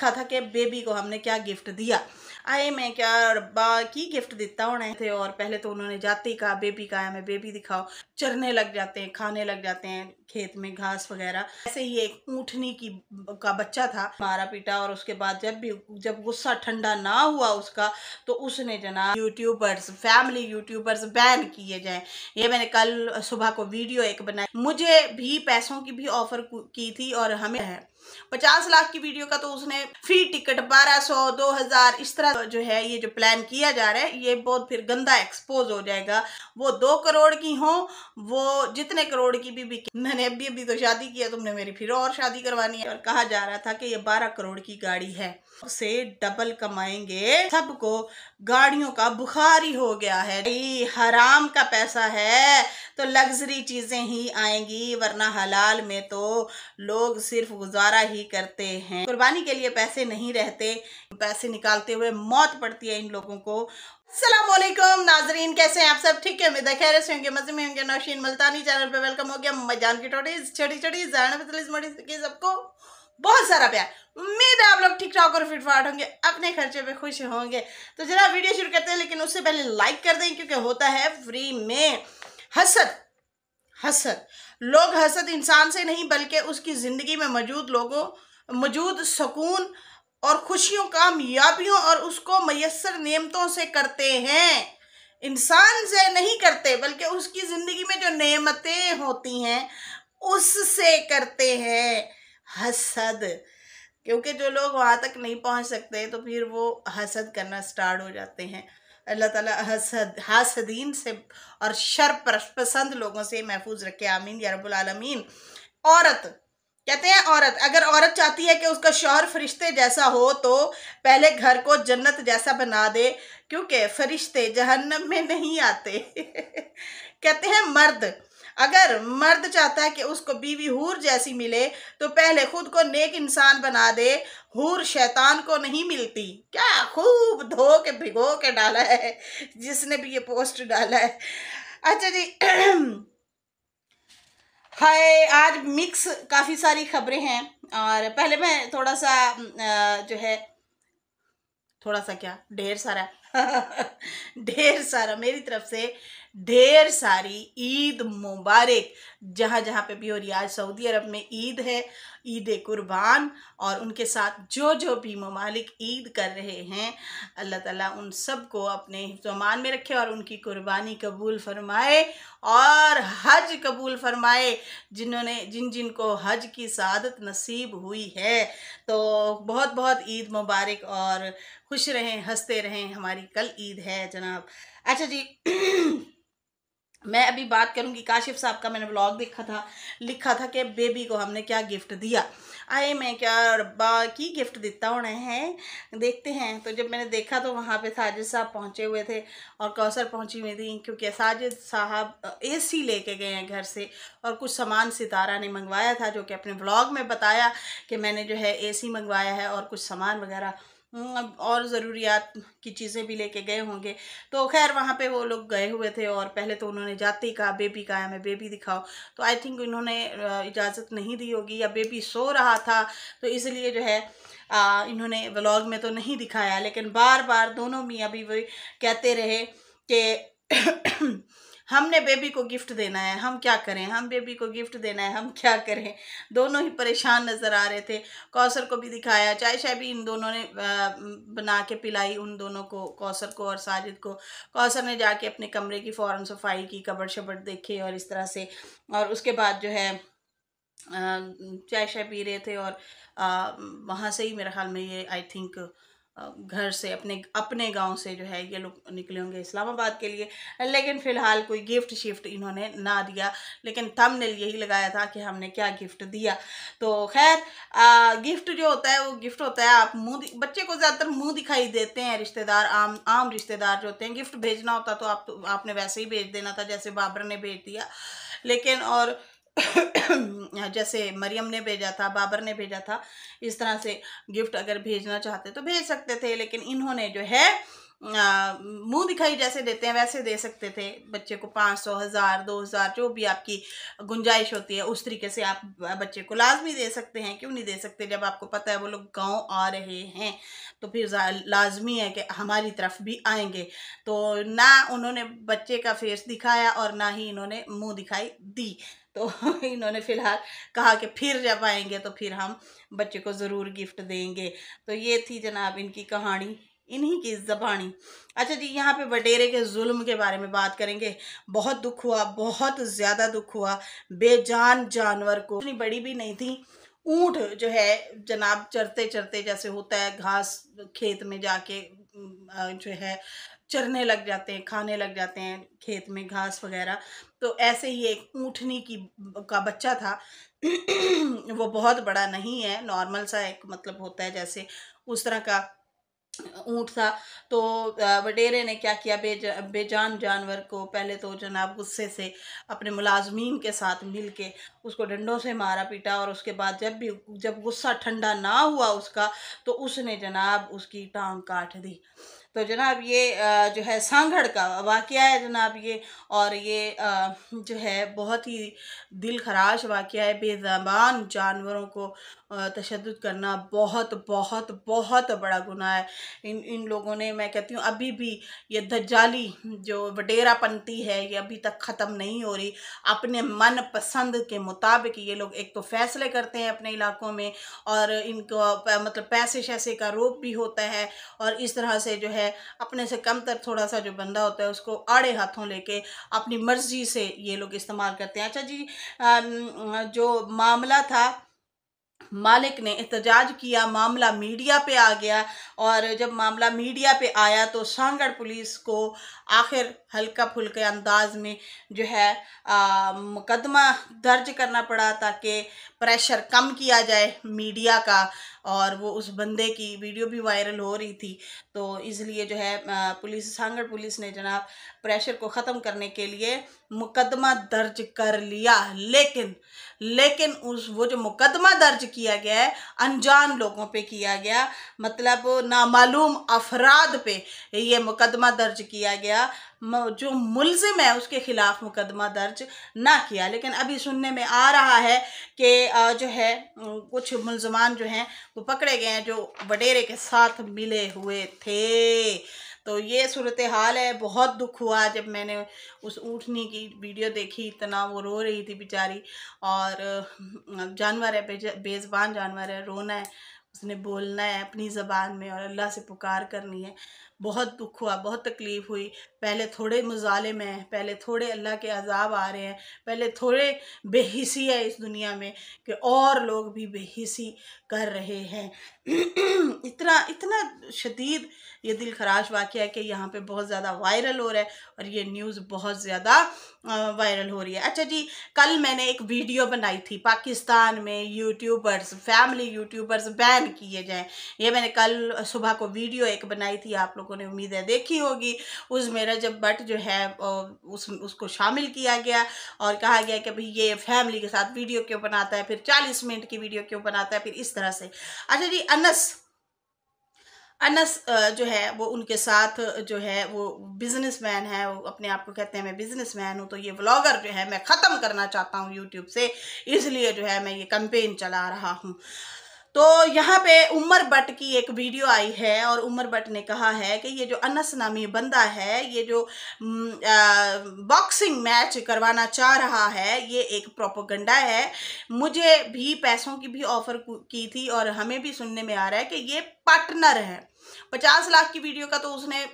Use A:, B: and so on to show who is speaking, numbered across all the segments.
A: लिखा था कि बेबी को हमने क्या गिफ्ट दिया आए मैं क्या रब्बा की गिफ्ट देता होने थे और पहले तो उन्होंने जाते ही कहा बेबी का हमें बेबी दिखाओ चरने लग जाते हैं खाने लग जाते हैं खेत में घास वगैरह ऐसे ही एक ऊँटनी की का बच्चा था मारा पीटा और उसके बाद जब भी जब गुस्सा ठंडा ना हुआ उसका तो उसने जना यूट्यूबर्स फैमिली यूट्यूबर्स बैन किए जाए ये मैंने कल सुबह को वीडियो एक बनाई मुझे भी पैसों की भी ऑफर की थी और हमें पचास लाख की वीडियो का तो उसने फ्री टिकट बारह सौ दो हजार इस तरह जो है ये जो प्लान किया जा रहा है ये बहुत फिर गंदा एक्सपोज हो जाएगा वो दो करोड़ की हो वो जितने करोड़ की भी बिके मैंने अभी अभी तो शादी किया तुमने मेरी फिर और शादी करवानी है और कहा जा रहा था कि ये बारह करोड़ की गाड़ी है उसे डबल कमाएंगे सबको गाड़ियों का बुखार ही हो गया है हराम का पैसा है तो लग्जरी चीज़ें ही आएंगी वरना हलाल में तो लोग सिर्फ गुजारा ही करते हैं कुर्बानी के लिए पैसे नहीं रहते पैसे निकालते हुए मौत पड़ती है इन लोगों को सलामकुम नाजरीन कैसे हैं आप सब ठीक है उम्मीद खैर से होंगे मजे में होंगे नौशीन मुल्तानी चैनल पर वेलकम हो गया मजान की टोटीज छोटी छोटी जाना सबको बहुत सारा प्यार उम्मीद है आप लोग ठीक ठाक और फिटफाट होंगे अपने खर्चे पे खुश होंगे तो जरा वीडियो शुरू करते हैं लेकिन उससे पहले लाइक कर दें क्योंकि होता है फ्री में हसद हसद लोग हसद इंसान से नहीं बल्कि उसकी ज़िंदगी में मौजूद लोगों मौजूद सुकून और खुशियों कामयाबियों और उसको मैसर नियमतों से करते हैं इंसान से नहीं करते बल्कि उसकी ज़िंदगी में जो नियमतें होती हैं उससे करते हैं हसद क्योंकि जो लोग वहाँ तक नहीं पहुँच सकते तो फिर वो हसद करना स्टार्ट हो जाते हैं अल्लाह ताला हसद हासदीन से और शर पसंद लोगों से महफूज रखे आमीन या रब्बुल आलमीन औरत कहते हैं औरत अगर औरत चाहती है कि उसका शोहर फरिश्ते जैसा हो तो पहले घर को जन्नत जैसा बना दे क्योंकि फरिश्ते जहन्नम में नहीं आते कहते हैं मर्द अगर मर्द चाहता है कि उसको बीवी हूर जैसी मिले तो पहले खुद को नेक इंसान बना दे हूर शैतान को नहीं मिलती क्या खूब धो के भिगो के डाला है जिसने भी ये पोस्ट डाला है अच्छा जी हाय आज मिक्स काफ़ी सारी खबरें हैं और पहले मैं थोड़ा सा जो है थोड़ा सा क्या ढेर सारा ढेर सारा मेरी तरफ से ढेर सारी ईद मुबारक जहाँ जहाँ पे भी हो रही आज सऊदी अरब में ईद है ईद कुर्बान और उनके साथ जो जो भी ममालिक ईद कर रहे हैं अल्लाह ताला उन सब को अपने हिफ्जमान में रखे और उनकी कुर्बानी कबूल फरमाए और हज कबूल फरमाए जिन्होंने जिन जिन को हज की सादत नसीब हुई है तो बहुत बहुत ईद मुबारक और खुश रहें हंसते रहें हमारी कल ईद है जनाब अच्छा जी मैं अभी बात करूंगी काशिफ साहब का मैंने ब्लॉग देखा था लिखा था कि बेबी को हमने क्या गिफ्ट दिया आए मैं क्या रब्बा की गिफ्ट देता हूँ हैं देखते हैं तो जब मैंने देखा तो वहाँ पे साजिद साहब पहुँचे हुए थे और कौसर पहुँची हुई थी क्योंकि साजिद साहब एसी लेके गए हैं घर से और कुछ सामान सितारा ने मंगवाया था जो कि अपने ब्लॉग में बताया कि मैंने जो है ए मंगवाया है और कुछ सामान वगैरह हम्म, और ज़रूरियात की चीज़ें भी लेके गए होंगे तो खैर वहाँ पे वो लोग गए हुए थे और पहले तो उन्होंने जाते ही कहा बेबी का है हमें बेबी दिखाओ तो आई थिंक उन्होंने इजाज़त नहीं दी होगी या बेबी सो रहा था तो इसलिए जो है आ, इन्होंने व्लॉग में तो नहीं दिखाया लेकिन बार बार दोनों मियाँ भी वही कहते रहे कि हमने बेबी को गिफ्ट देना है हम क्या करें हम बेबी को गिफ्ट देना है हम क्या करें दोनों ही परेशान नज़र आ रहे थे कौसर को भी दिखाया चाय शाय भी इन दोनों ने बना के पिलाई उन दोनों को कौसर को और साजिद को कौसर ने जाके अपने कमरे की फ़ौरन सफाई की कबड़ शबड़ देखे और इस तरह से और उसके बाद जो है चाय शाय पी रहे थे और वहाँ से ही मेरे ख्याल में ये आई थिंक घर से अपने अपने गांव से जो है ये लोग निकले होंगे इस्लामाबाद के लिए लेकिन फ़िलहाल कोई गिफ्ट शिफ्ट इन्होंने ना दिया लेकिन थंबनेल यही लगाया था कि हमने क्या गिफ्ट दिया तो खैर गिफ्ट जो होता है वो गिफ्ट होता है आप मुंह बच्चे को ज़्यादातर मुंह दिखाई देते हैं रिश्तेदार आम आम रिश्तेदार जो होते हैं गिफ्ट भेजना होता तो आप तो आपने वैसे ही भेज देना था जैसे बाबरा ने भेज दिया लेकिन और हाँ, जैसे मरियम ने भेजा था बाबर ने भेजा था इस तरह से गिफ्ट अगर भेजना चाहते तो भेज सकते थे लेकिन इन्होंने जो है मुंह दिखाई जैसे देते हैं वैसे दे सकते थे बच्चे को पाँच सौ हज़ार दो हज़ार जो भी आपकी गुंजाइश होती है उस तरीके से आप बच्चे को लाजमी दे सकते हैं क्यों नहीं दे सकते जब आपको पता है वो लोग गांव आ रहे हैं तो फिर लाजमी है कि हमारी तरफ भी आएंगे तो ना उन्होंने बच्चे का फेस दिखाया और ना ही इन्होंने मुँह दिखाई दी तो इन्होंने फ़िलहाल कहा कि फिर जब आएंगे तो फिर हम बच्चे को ज़रूर गिफ्ट देंगे तो ये थी जनाब इनकी कहानी इन्हीं की ज़बानी अच्छा जी यहाँ पे बटेरे के जुल्म के बारे में बात करेंगे बहुत दुख हुआ बहुत ज़्यादा दुख हुआ बेजान जानवर को इतनी बड़ी भी नहीं थी ऊँट जो है जनाब चरते चरते जैसे होता है घास खेत में जाके जो है चरने लग जाते हैं खाने लग जाते हैं खेत में घास वगैरह तो ऐसे ही एक ऊँटनी की का बच्चा था वो बहुत बड़ा नहीं है नॉर्मल सा एक मतलब होता है जैसे उस तरह का ऊँट था तो वडेरे ने क्या किया बेजा बेजान जानवर को पहले तो जनाब गुस्से से अपने मुलाजमीन के साथ मिल के उसको डंडों से मारा पीटा और उसके बाद जब भी जब गुस्सा ठंडा ना हुआ उसका तो उसने जनाब उसकी टांग काट दी तो जनाब ये जो है सांगढ़ का वाक़ है जनाब ये और ये जो है बहुत ही दिल खराश वाक़ है बेजबान जानवरों को तशद करना बहुत बहुत बहुत बड़ा गुनाह है इन इन लोगों ने मैं कहती हूँ अभी भी ये दज्जाली जो वडेरापंथी है ये अभी तक ख़त्म नहीं हो रही अपने मन पसंद के मुताबिक ये लोग एक तो फ़ैसले करते हैं अपने इलाकों में और इनको मतलब पैसे शैसे का रूप भी होता है और इस तरह से जो है है अपने से कम तर थोड़ा सा जो बंदा होता है उसको आड़े हाथों लेके अपनी मर्ज़ी से ये लोग इस्तेमाल करते हैं अच्छा जी जो मामला था मालिक ने एहतजाज किया मामला मीडिया पे आ गया और जब मामला मीडिया पे आया तो सांगढ़ पुलिस को आखिर हल्का फुल्के अंदाज में जो है आ, मुकदमा दर्ज करना पड़ा ताकि प्रेशर कम किया जाए मीडिया का और वो उस बंदे की वीडियो भी वायरल हो रही थी तो इसलिए जो है पुलिस सांगढ़ पुलिस ने जनाब प्रेशर को ख़त्म करने के लिए मुकदमा दर्ज कर लिया लेकिन लेकिन उस वो जो मुकदमा दर्ज किया गया है अनजान लोगों पे किया गया मतलब नामालूम अफराद पे ये मुकदमा दर्ज किया गया जो मुलजिम है उसके ख़िलाफ़ मुकदमा दर्ज ना किया लेकिन अभी सुनने में आ रहा है कि जो है कुछ मुलजमान जो हैं वो पकड़े गए हैं जो वडेरे के साथ मिले हुए थे तो ये सूरत हाल है बहुत दुख हुआ जब मैंने उस ऊँटनी की वीडियो देखी इतना वो रो रही थी बेचारी और जानवर है बेज़बान जानवर है रोना है उसने बोलना है अपनी ज़बान में और अल्लाह से पुकार करनी है बहुत दुख हुआ बहुत तकलीफ़ हुई पहले थोड़े मुजालिम हैं पहले थोड़े अल्लाह के अजाब आ रहे हैं पहले थोड़े बेहिसी है इस दुनिया में कि और लोग भी बेहिसी कर रहे हैं इतना इतना शदीद ये दिल खराश वाक़ है कि यहाँ पे बहुत ज़्यादा वायरल हो रहा है और ये न्यूज़ बहुत ज़्यादा वायरल हो रही है अच्छा जी कल मैंने एक वीडियो बनाई थी पाकिस्तान में यूट्यूबर्स फैमिली यूट्यूबर्स बैन किए जाएँ ये मैंने कल सुबह को वीडियो एक बनाई थी आप लोग लोगों ने उम्मीद है देखी होगी उस मेरा जब बट जो है उस उसको शामिल किया गया और कहा गया कि भाई ये फैमिली के साथ वीडियो क्यों बनाता है फिर चालीस मिनट की वीडियो क्यों बनाता है फिर इस तरह से अच्छा जी अनस अनस जो है वो उनके साथ जो है वो बिजनेसमैन है वो अपने आप को कहते हैं मैं बिजनेसमैन हूँ तो ये व्लॉगर जो है मैं ख़त्म करना चाहता हूँ यूट्यूब से इसलिए जो है मैं ये कंपेन चला रहा हूँ तो यहाँ पे उमर बट की एक वीडियो आई है और उमर बट ने कहा है कि ये जो अनस नामी बंदा है ये जो बॉक्सिंग मैच करवाना चाह रहा है ये एक प्रोपोगंडा है मुझे भी पैसों की भी ऑफ़र की थी और हमें भी सुनने में आ रहा है कि ये पार्टनर है पचास लाख की वीडियो का तो उसने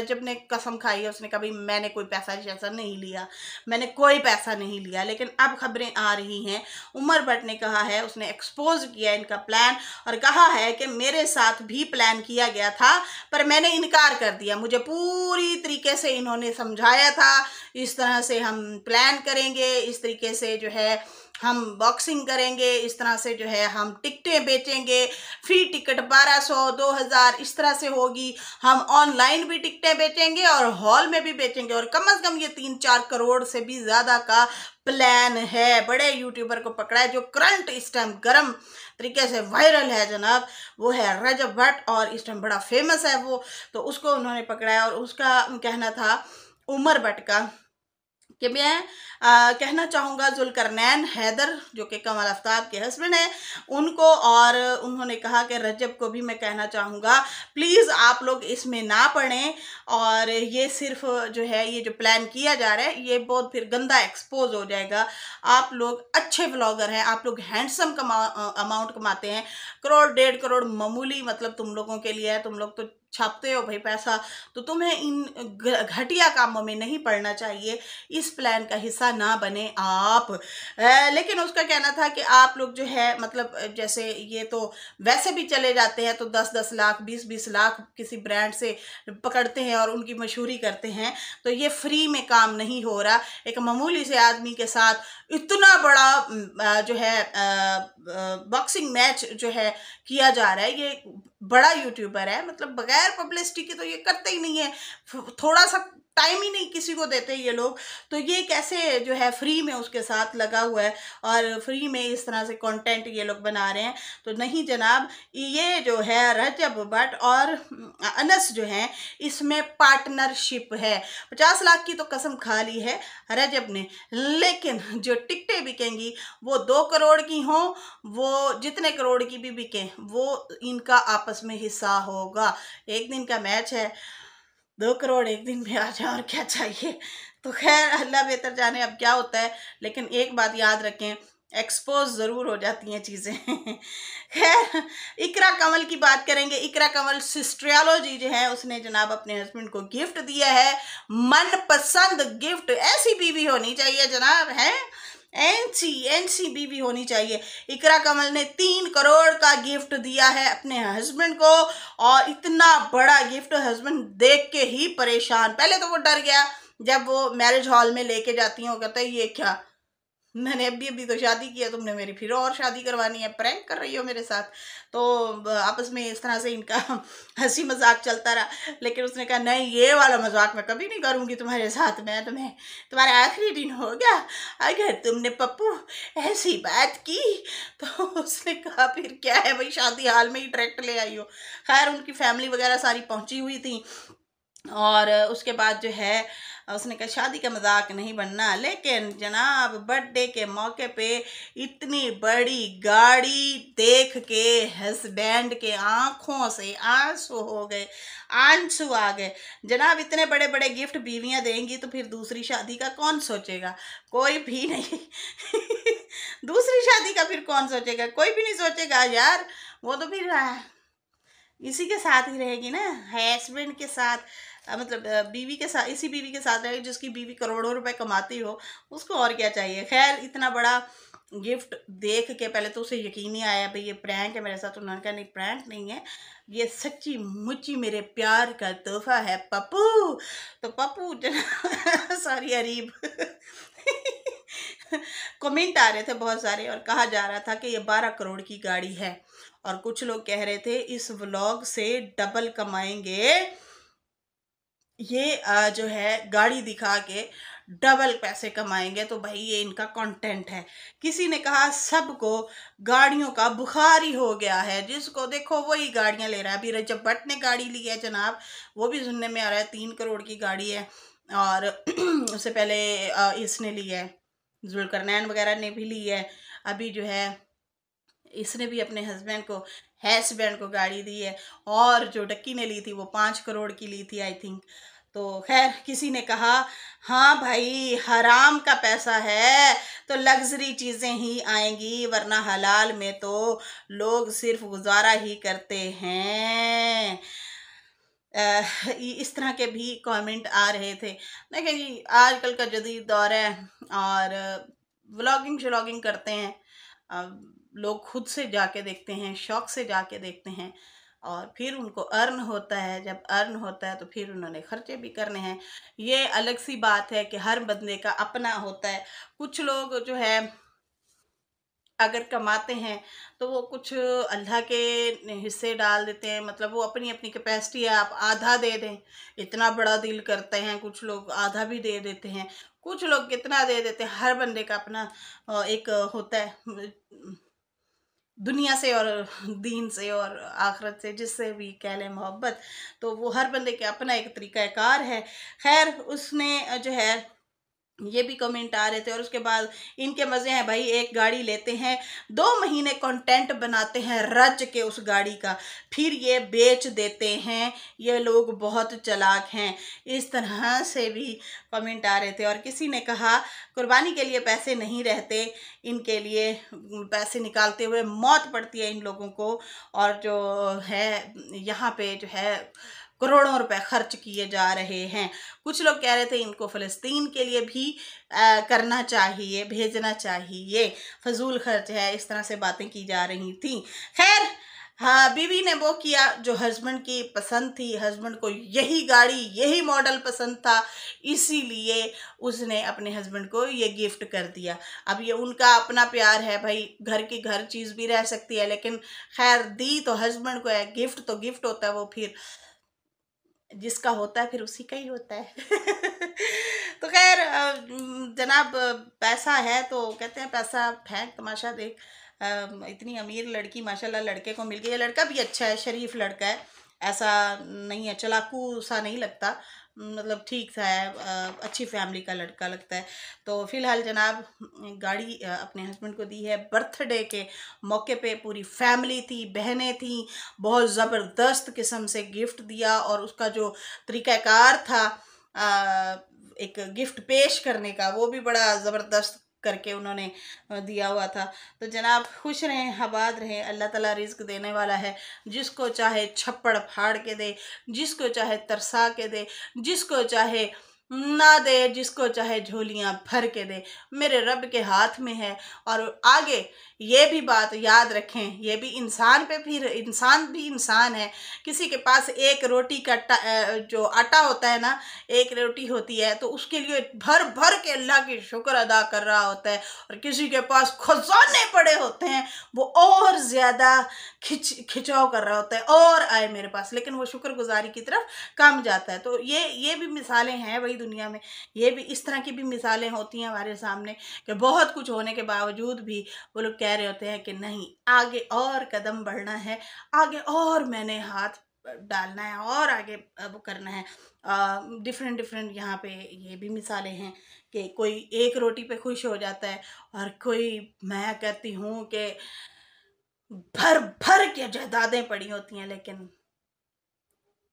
A: रजब ने कसम खाई है उसने कहा भाई मैंने कोई पैसा जैसा नहीं लिया मैंने कोई पैसा नहीं लिया लेकिन अब खबरें आ रही हैं उमर भट्ट ने कहा है उसने एक्सपोज किया इनका प्लान और कहा है कि मेरे साथ भी प्लान किया गया था पर मैंने इनकार कर दिया मुझे पूरी तरीके से इन्होंने समझाया था इस तरह से हम प्लान करेंगे इस तरीके से जो है हम बॉक्सिंग करेंगे इस तरह से जो है हम टिकटें बेचेंगे फ्री टिकट 1200 2000 इस तरह से होगी हम ऑनलाइन भी टिकटें बेचेंगे और हॉल में भी बेचेंगे और कम से कम ये तीन चार करोड़ से भी ज़्यादा का प्लान है बड़े यूट्यूबर को पकड़ा है जो करंट इस टाइम गर्म तरीके से वायरल है जनाब वो है रजब भट्ट और इस टाइम बड़ा फेमस है वो तो उसको उन्होंने पकड़ा है और उसका कहना था उमर भट्ट का कि मैं आ, कहना चाहूँगा जुलकरनैन हैदर जो कि कमल आफ्ताब के हस्बैंड हैं उनको और उन्होंने कहा कि रजब को भी मैं कहना चाहूँगा प्लीज़ आप लोग इसमें ना पढ़ें और ये सिर्फ जो है ये जो प्लान किया जा रहा है ये बहुत फिर गंदा एक्सपोज हो जाएगा आप लोग अच्छे ब्लॉगर हैं आप लोग हैंडसम कमा अमाउंट कमाते हैं करोड़ डेढ़ करोड़ मामूली मतलब तुम लोगों के लिए है तुम लोग तो छापते हो भाई पैसा तो तुम्हें इन घटिया कामों में नहीं पड़ना चाहिए इस प्लान का हिस्सा ना बने आप लेकिन उसका कहना था कि आप लोग जो है मतलब जैसे ये तो वैसे भी चले जाते हैं तो दस दस लाख बीस बीस लाख किसी ब्रांड से पकड़ते हैं और उनकी मशहूरी करते हैं तो ये फ्री में काम नहीं हो रहा एक मामूली से आदमी के साथ इतना बड़ा जो है बॉक्सिंग मैच जो है किया जा रहा है ये बड़ा यूट्यूबर है मतलब बगैर पब्लिसिटी के तो ये करते ही नहीं है थोड़ा सा टाइम ही नहीं किसी को देते ये लोग तो ये कैसे जो है फ्री में उसके साथ लगा हुआ है और फ्री में इस तरह से कंटेंट ये लोग बना रहे हैं तो नहीं जनाब ये जो है रजब भट्ट और अनस जो हैं इसमें पार्टनरशिप है पचास लाख की तो कसम खा ली है रजब ने लेकिन जो टिकटें बिकेंगी वो दो करोड़ की हों वो जितने करोड़ की भी बिकें वो इनका आपस में हिस्सा होगा एक दिन का मैच है दो करोड़ एक दिन में आ जाए और क्या चाहिए तो खैर अल्लाह बेहतर जाने अब क्या होता है लेकिन एक बात याद रखें एक्सपोज ज़रूर हो जाती हैं चीज़ें खैर इकरा कंवल की बात करेंगे इकरा कमल सिस्ट्रियालोजी जो है उसने जनाब अपने हस्बैंड को गिफ्ट दिया है मनपसंद गिफ्ट ऐसी बीवी होनी चाहिए जनाब हैं एनसी बीबी होनी चाहिए इकरा कमल ने तीन करोड़ का गिफ्ट दिया है अपने हस्बैंड को और इतना बड़ा गिफ्ट हस्बैंड देख के ही परेशान पहले तो वो डर गया जब वो मैरिज हॉल में लेके जाती हैं वो कहता ये क्या मैंने अभी अभी तो शादी किया तुमने मेरी फिर और शादी करवानी है प्रैंक कर रही हो मेरे साथ तो आपस में इस तरह से इनका हंसी मजाक चलता रहा लेकिन उसने कहा नहीं ये वाला मजाक मैं कभी नहीं करूँगी तुम्हारे साथ मैं तुम्हें तुम्हारा आखिरी दिन गया अगर तुमने पप्पू ऐसी बात की तो उसने कहा फिर क्या है भाई शादी हाल में ही ट्रैक्ट ले आई हो खैर उनकी फैमिली वगैरह सारी पहुँची हुई थी और उसके बाद जो है उसने कहा शादी का मजाक नहीं बनना लेकिन जनाब बर्थडे के मौके पे इतनी बड़ी गाड़ी देख के हस्बैंड के आँखों से आंसू हो गए आंसू आ गए जनाब इतने बड़े बड़े गिफ्ट बीवियाँ देंगी तो फिर दूसरी शादी का कौन सोचेगा कोई भी नहीं दूसरी शादी का फिर कौन सोचेगा कोई भी नहीं सोचेगा यार वो तो फिर इसी के साथ ही रहेगी ना हस्बैंड के साथ मतलब बीवी के साथ इसी बीवी के साथ रहे जिसकी बीवी करोड़ों रुपए कमाती हो उसको और क्या चाहिए खैर इतना बड़ा गिफ्ट देख के पहले तो उसे यकीन नहीं आया भाई ये प्रैंक है मेरे साथ तो उन्होंने कहा नहीं प्रैंक नहीं है ये सच्ची मुच्ची मेरे प्यार का तोहफा है पप्पू तो पप्पू सॉरी अरीब कमेंट आ रहे थे बहुत सारे और कहा जा रहा था कि ये बारह करोड़ की गाड़ी है और कुछ लोग कह रहे थे इस व्लॉग से डबल कमाएंगे ये जो है गाड़ी दिखा के डबल पैसे कमाएंगे तो भाई ये इनका कंटेंट है किसी ने कहा सबको गाड़ियों का बुखार ही हो गया है जिसको देखो वही गाड़ियां ले रहा है अभी रजब भट्ट ने गाड़ी ली है जनाब वो भी सुनने में आ रहा है तीन करोड़ की गाड़ी है और उससे पहले इसने ली है जुलकरनैन वगैरह ने भी ली है अभी जो है इसने भी अपने हस्बैंड को हैसबैंड को गाड़ी दी है और जो डक्की ने ली थी वो पाँच करोड़ की ली थी आई थिंक तो खैर किसी ने कहा हाँ भाई हराम का पैसा है तो लग्जरी चीज़ें ही आएंगी वरना हलाल में तो लोग सिर्फ गुजारा ही करते हैं इस तरह के भी कमेंट आ रहे थे देखें आज आजकल का जदीद दौर है और व्लॉगिंग शलॉगिंग करते हैं लोग खुद से जाके देखते हैं शौक से जाके देखते हैं और फिर उनको अर्न होता है जब अर्न होता है तो फिर उन्होंने खर्चे भी करने हैं ये अलग सी बात है कि हर बंदे का अपना होता है कुछ लोग जो है अगर कमाते हैं तो वो कुछ अल्लाह के हिस्से डाल देते हैं मतलब वो अपनी अपनी कैपेसिटी है आप आधा दे दें इतना बड़ा दिल करते हैं कुछ लोग आधा भी दे देते हैं कुछ लोग कितना दे देते हैं हर बंदे का अपना एक होता है दुनिया से और दीन से और आखरत से जिससे भी कह लें मोहब्बत तो वो हर बंदे के अपना एक तरीक़ाकार है खैर उसने जो है ये भी कमेंट आ रहे थे और उसके बाद इनके मज़े हैं भाई एक गाड़ी लेते हैं दो महीने कंटेंट बनाते हैं रच के उस गाड़ी का फिर ये बेच देते हैं ये लोग बहुत चलाक हैं इस तरह से भी कमेंट आ रहे थे और किसी ने कहा कुर्बानी के लिए पैसे नहीं रहते इनके लिए पैसे निकालते हुए मौत पड़ती है इन लोगों को और जो है यहाँ पे जो है करोड़ों रुपए खर्च किए जा रहे हैं कुछ लोग कह रहे थे इनको फ़लस्तीन के लिए भी आ, करना चाहिए भेजना चाहिए फजूल खर्च है इस तरह से बातें की जा रही थी खैर हाँ बीवी ने वो किया जो हस्बैंड की पसंद थी हस्बैंड को यही गाड़ी यही मॉडल पसंद था इसीलिए उसने अपने हस्बैंड को ये गिफ्ट कर दिया अब ये उनका अपना प्यार है भाई घर की घर चीज़ भी रह सकती है लेकिन खैर दी तो हस्बैंड को है गिफ्ट तो गिफ्ट होता है वो फिर जिसका होता है फिर उसी का ही होता है तो खैर जनाब पैसा है तो कहते हैं पैसा फेंक तमाशा देख इतनी अमीर लड़की माशाल्लाह लड़के को मिल गई लड़का भी अच्छा है शरीफ लड़का है ऐसा नहीं है चलाकू सा नहीं लगता मतलब ठीक सा है अच्छी फैमिली का लड़का लगता है तो फ़िलहाल जनाब गाड़ी अपने हस्बैंड को दी है बर्थडे के मौके पे पूरी फैमिली थी बहनें थी बहुत ज़बरदस्त किस्म से गिफ्ट दिया और उसका जो तरीक़ाकार था आ, एक गिफ्ट पेश करने का वो भी बड़ा ज़बरदस्त करके उन्होंने दिया हुआ था तो जनाब खुश रहें आबाद रहें अल्लाह ताला रिज्क देने वाला है जिसको चाहे छप्पड़ फाड़ के दे जिसको चाहे तरसा के दे जिसको चाहे ना दे जिसको चाहे झोलियाँ भर के दे मेरे रब के हाथ में है और आगे ये भी बात याद रखें ये भी इंसान पे फिर इंसान भी इंसान है किसी के पास एक रोटी का जो आटा होता है ना एक रोटी होती है तो उसके लिए भर भर के अल्लाह की शुक्र अदा कर रहा होता है और किसी के पास खजाने पड़े होते हैं वो और ज़्यादा खिंच खिंचाव कर रहा होता है और आए मेरे पास लेकिन वो शुक्रगुजारी की तरफ कम जाता है तो ये ये भी मिसालें हैं भाई गई दुनिया में ये भी इस तरह की भी मिसालें होती हैं हमारे सामने कि बहुत कुछ होने के बावजूद भी वो लोग कह रहे होते हैं कि नहीं आगे और कदम बढ़ना है आगे और मैंने हाथ डालना है और आगे वो करना है डिफरेंट डिफरेंट यहाँ पे ये भी मिसालें हैं कि कोई एक रोटी पे खुश हो जाता है और कोई मैं कहती हूँ कि भर भर के जायदादें पड़ी होती हैं लेकिन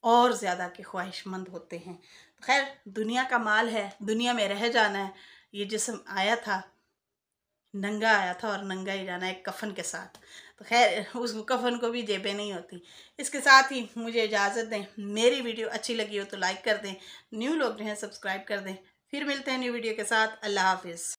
A: और ज़्यादा के ख्वाहिशमंद होते हैं तो खैर दुनिया का माल है दुनिया में रह जाना है ये जिसम आया था नंगा आया था और नंगा ही जाना है कफन के साथ तो खैर उस कफन को भी जेबें नहीं होती इसके साथ ही मुझे इजाज़त दें मेरी वीडियो अच्छी लगी हो तो लाइक कर दें न्यू लोग जो हैं सब्सक्राइब कर दें फिर मिलते हैं न्यू वीडियो के साथ अल्लाह हाफिज़